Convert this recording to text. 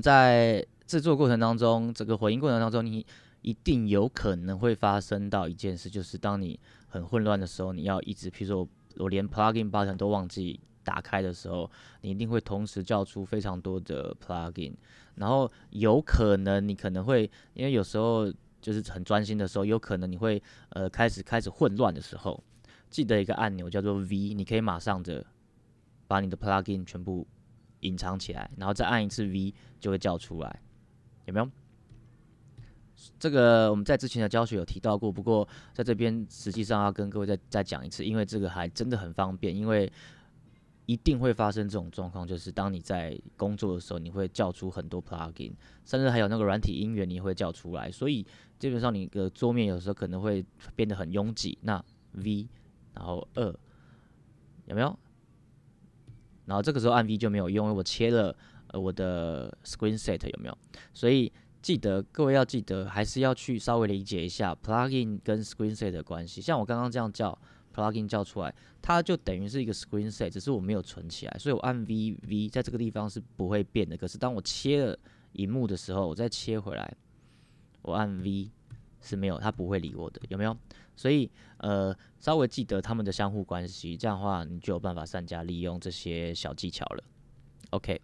在制作过程当中，整个回音过程当中，你一定有可能会发生到一件事，就是当你很混乱的时候，你要一直，譬如说，我连 plugin button 都忘记打开的时候，你一定会同时叫出非常多的 plugin，然后有可能你可能会，因为有时候就是很专心的时候，有可能你会呃开始开始混乱的时候，记得一个按钮叫做 V，你可以马上的把你的 plugin 全部。隐藏起来，然后再按一次 V 就会叫出来，有没有？这个我们在之前的教学有提到过，不过在这边实际上要跟各位再再讲一次，因为这个还真的很方便，因为一定会发生这种状况，就是当你在工作的时候，你会叫出很多 plugin，甚至还有那个软体音乐，你会叫出来，所以基本上你的桌面有时候可能会变得很拥挤。那 V，然后二，有没有？然后这个时候按 V 就没有用，因为我切了呃我的 screen s e t 有没有？所以记得各位要记得，还是要去稍微理解一下 plugin 跟 screen s e t 的关系。像我刚刚这样叫 plugin 叫出来，它就等于是一个 screen s e t 只是我没有存起来。所以我按 V V 在这个地方是不会变的。可是当我切了荧幕的时候，我再切回来，我按 V。是没有，他不会理我的，有没有？所以，呃，稍微记得他们的相互关系，这样的话，你就有办法善加利用这些小技巧了。OK。